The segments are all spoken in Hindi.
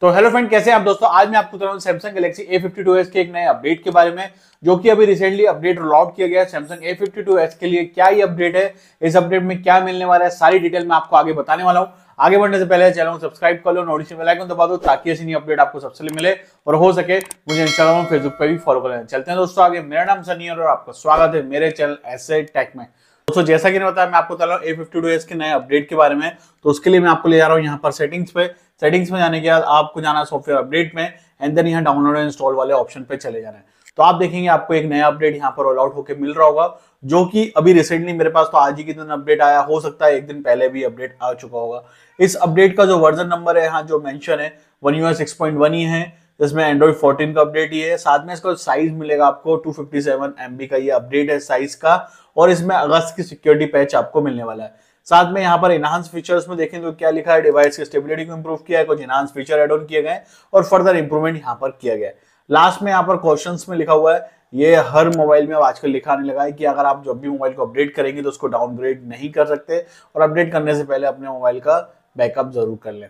तो हेलो फ्रेंड कैसे हैं आप दोस्तों आज मैं आपको बता रहा हूँ Samsung Galaxy A fifty two S के एक नए अपडेट के बारे में जो कि अभी रिसेंटली अपडेट रोल आउट किया गया है Samsung A fifty two S के लिए क्या ये अपडेट है इस अपडेट में क्या मिलने वाला है सारी डिटेल मैं आपको आगे बताने वाला हूँ आगे बढ़ने से पहले चैनल को सब्सक्राइब कर लो नोटिस बेल आइकन दबा दो ताकि ऐसी नई अपडेट आपको सबसे मिले और हो सके मुझे इंस्टाग्राम और फेसबुक पर भी फॉलो कर लेना चलते हैं दोस्तों आगे मेरा नाम सनी और आपका स्वागत है मेरे चैनल ऐसे टेक में दोस्तों जैसा कि मैंने बताया मैं आपको बता रहा हूँ ए फिफ्टी के नए अपडेट के बारे में तो उसके लिए मैं आपको ले जा रहा हूँ यहाँ पर सेटिंग्स पे सेटिंग्स में जाने के बाद आपको जाना है सॉफ्टवेयर अपडेट में एंड देन यहाँ डाउनलोड एंड इंस्टॉल वाले ऑप्शन पे चले जाना है तो आप देखेंगे आपको एक नया अपडेट यहाँ पर ऑल आउट होकर मिल रहा होगा जो कि अभी रिसेंटली मेरे पास तो आज ही के दिन अपडेट आया हो सकता है एक दिन पहले भी अपडेट आ चुका होगा इस अपडेट का जो वर्जन नंबर है यहाँ जो मैंशन है One UI six point one ही है इसमें एंड्रॉइड 14 का अपडेट ये है साथ में इसका साइज मिलेगा आपको 257 फिफ्टी का ये अपडेट है साइज का और इसमें अगस्त की सिक्योरिटी पैच आपको मिलने वाला है साथ में यहाँ पर इनहांस फीचर्स में देखें तो क्या लिखा है डिवाइस की स्टेबिलिटी को इम्प्रूव किया है कुछ इनहांस फीचर एड ऑन किए गए और फर्दर इंप्रूवमेंट यहाँ पर किया गया है लास्ट में यहाँ पर क्वेश्चन में लिखा हुआ है ये हर मोबाइल में अब आजकल लिखा लगा है कि अगर आप जब भी मोबाइल को अपडेट करेंगे तो उसको डाउनग्रेड नहीं कर सकते और अपडेट करने से पहले अपने मोबाइल का बैकअप जरूर कर लें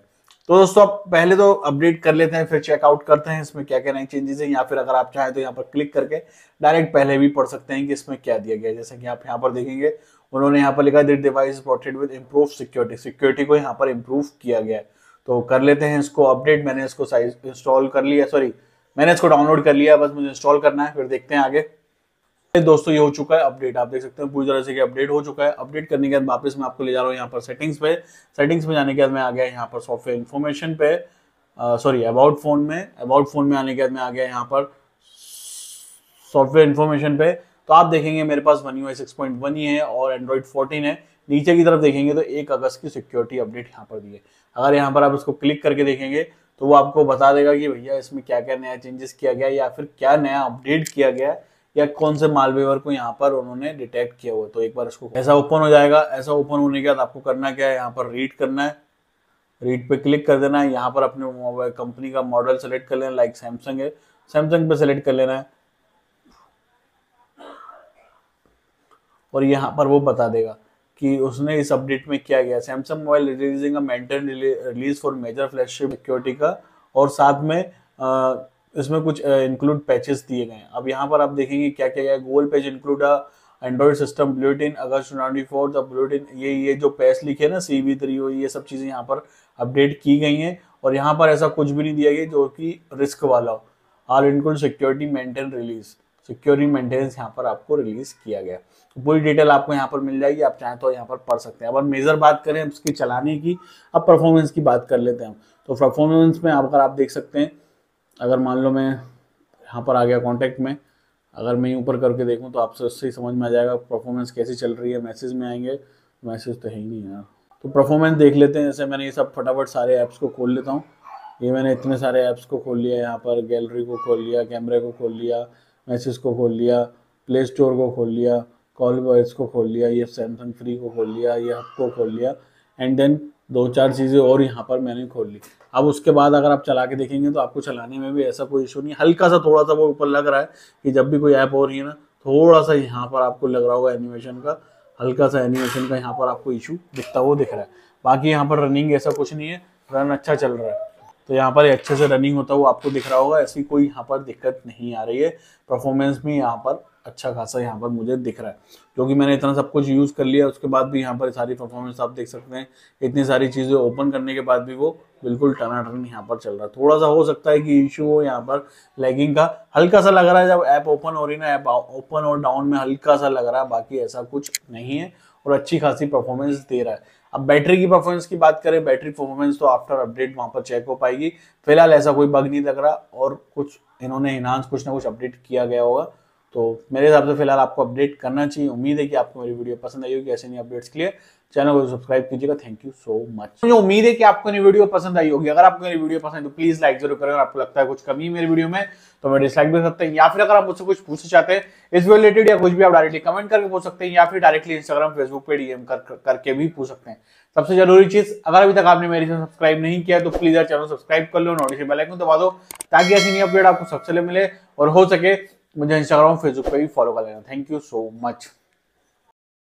तो दोस्तों आप पहले तो अपडेट कर लेते हैं फिर चेकआउट करते हैं इसमें क्या क्या नए चेंजेस हैं या फिर अगर आप चाहें तो यहाँ पर क्लिक करके डायरेक्ट पहले भी पढ़ सकते हैं कि इसमें क्या दिया गया है जैसे कि आप यहाँ पर देखेंगे उन्होंने यहाँ पर लिखा this device protected with improve security security को यहाँ पर इम्प्रूव किया गया है तो कर लेते हैं इसको अपडेट मैंने इसको साइज इंस्टॉल कर लिया सॉरी मैंने इसको डाउनलोड कर लिया बस मुझे इंस्टॉल करना है फिर देखते हैं आगे दोस्तों ये हो चुका है अपडेट आप देख सकते हैं पूरी तरह से अपडेट हो चुका है अपडेट करने के बाद वापस मैं आपको ले जा रहा हूँ यहाँ पर सेटिंग्स पे सेटिंग्स में जाने के बाद मैं आ गया यहाँ पर सॉफ्टवेयर इन्फॉर्मेशन पे सॉरी अबाउट फोन में अबाउट फोन में आने के बाद मैं आ गया यहाँ पर सॉफ्टवेयर इन्फॉर्मेशन पे तो आप देखेंगे मेरे पास One UI six point one ही है और एंड्रॉइड फोर्टीन है नीचे की तरफ देखेंगे तो एक अगस्त की सिक्योरिटी अपडेट यहाँ पर दी है अगर यहाँ पर आप इसको क्लिक करके देखेंगे तो वो आपको बता देगा कि भैया इसमें क्या क्या नया चेंजेस किया गया या फिर क्या नया अपडेट किया गया है या कौन से मालवेवर को यहाँ पर उन्होंने डिटेक्ट किया हुआ तो एक बार उसको ऐसा ओपन हो जाएगा ऐसा ओपन होने के बाद आपको करना क्या है यहाँ पर रीड करना है रीड पे क्लिक कर देना है यहाँ पर अपने कंपनी का मॉडल सेलेक्ट कर लेना लाइक सैमसंग है सैमसंग पे सेलेक्ट कर लेना है और यहाँ पर वो बता देगा कि उसने इस अपडेट में किया गया Samsung mobile releasing release for major flagship security का और साथ में आ, इसमें कुछ इंक्लूड पैचेस दिए गए हैं अब यहाँ पर आप देखेंगे क्या क्या है Google page include Android system bulletin August twenty fourth bulletin ये ये जो पैस लिखे ना सी बी थ्री ये सब चीज़ें यहाँ पर अपडेट की गई हैं और यहाँ पर ऐसा कुछ भी नहीं दिया गया जो कि रिस्क वाला हो all include security maintain release security maintenance यहाँ पर आपको रिलीज किया गया तो पूरी डिटेल आपको यहाँ पर मिल जाएगी आप चाहें तो यहाँ पर पढ़ सकते हैं अब मेजर बात करें उसकी चलाने की अब परफॉर्मेंस की बात कर लेते हैं हम तो परफॉर्मेंस में अगर आप देख सकते हैं अगर मान लो मैं यहाँ पर आ गया कॉन्टैक्ट में अगर मैं ऊपर करके देखूँ तो आपसे उससे ही समझ में आ जाएगा परफॉर्मेंस कैसी चल रही है मैसेज में आएंगे मैसेज तो है ही नहीं यार तो परफॉर्मेंस देख लेते हैं जैसे मैंने ये सब फटाफट सारे ऐप्स को खोल लेता हूँ ये मैंने इतने सारे ऐप्स को खोल लिया यहाँ पर गैलरी को खोल लिया कैमरे को खोल लिया मैसेज को खोल लिया प्ले स्टोर को खोल लिया कॉल बॉयज़ को खोल लिया ये सैमसंग फ्री को खोल लिया ये हब को खोल लिया एंड देन दो चार चीज़ें और यहाँ पर मैंने खोल ली अब उसके बाद अगर आप चला के देखेंगे तो आपको चलाने में भी ऐसा कोई इशू नहीं हल्का सा थोड़ा सा वो ऊपर लग रहा है कि जब भी कोई ऐप हो रही है ना थोड़ा सा यहाँ पर आपको लग रहा होगा एनिमेशन का हल्का सा एनिमेशन का यहाँ पर आपको इशू दिखता हुआ दिख रहा है बाकी यहाँ पर रनिंग ऐसा कुछ नहीं है रन अच्छा चल रहा है तो यहाँ पर अच्छे से रनिंग होता हुआ आपको दिख रहा होगा ऐसी कोई यहाँ पर दिक्कत नहीं आ रही है परफॉर्मेंस भी यहाँ पर अच्छा खासा यहाँ पर मुझे दिख रहा है क्योंकि मैंने इतना सब कुछ यूज़ कर लिया उसके बाद भी यहाँ पर सारी परफॉर्मेंस आप देख सकते हैं इतनी सारी चीज़ें ओपन करने के बाद भी वो बिल्कुल टनाटन यहाँ पर चल रहा है थोड़ा सा हो सकता है कि इशू हो यहाँ पर लैगिंग का हल्का सा लग रहा है जब ऐप ओपन हो रही ना ऐप ओपन और डाउन में हल्का सा लग रहा है बाकी ऐसा कुछ नहीं है और अच्छी खासी परफॉर्मेंस दे रहा है अब बैटरी की परफॉर्मेंस की बात करें बैटरी परफॉर्मेंस तो आफ्टर अपडेट वहाँ पर चेक हो पाएगी फिलहाल ऐसा कोई बग नहीं लग रहा और कुछ इन्होंने इनहांस कुछ ना कुछ अपडेट किया गया होगा तो मेरे हिसाब से फिलहाल आपको अपडेट करना चाहिए उम्मीद है कि आपको मेरी वीडियो पसंद आई होगी ऐसे नहीं अपडेट्स के लिए चैनल को सब्सक्राइब कीजिएगा थैंक यू सो मच मुझे उम्मीद है कि आपको मेरी वीडियो पसंद आई होगी अगर आपको मेरी वीडियो पसंद है तो प्लीज लाइक जरूर करें आपको लगता है कुछ कमी है मेरी वीडियो में तो मैं डिसलाइक भी सकते हैं या फिर अगर आप मुझसे कुछ पूछना चाहते हैं इस रिलेटेड या कुछ भी आप डायरेक्टली कमेंट करके पूछ सकते हैं या फिर डायरेक्टली इंस्टाग्राम फेसबुक पे डीएम करके भी पूछ सकते हैं सबसे जरूरी चीज अगर अभी तक आपने मेरे चैनल सब्सक्राइब नहीं किया तो प्लीज यार चैनल सब्सक्राइब कर लो नोटिफिकेशन बेल आइकन दबा दो ताकि ऐसी नई अपडेट आपको सबसे मिले और हो सके मुझे इंस्टाग्राम फेसबुक पे भी फॉलो कर लेना थैंक यू सो मच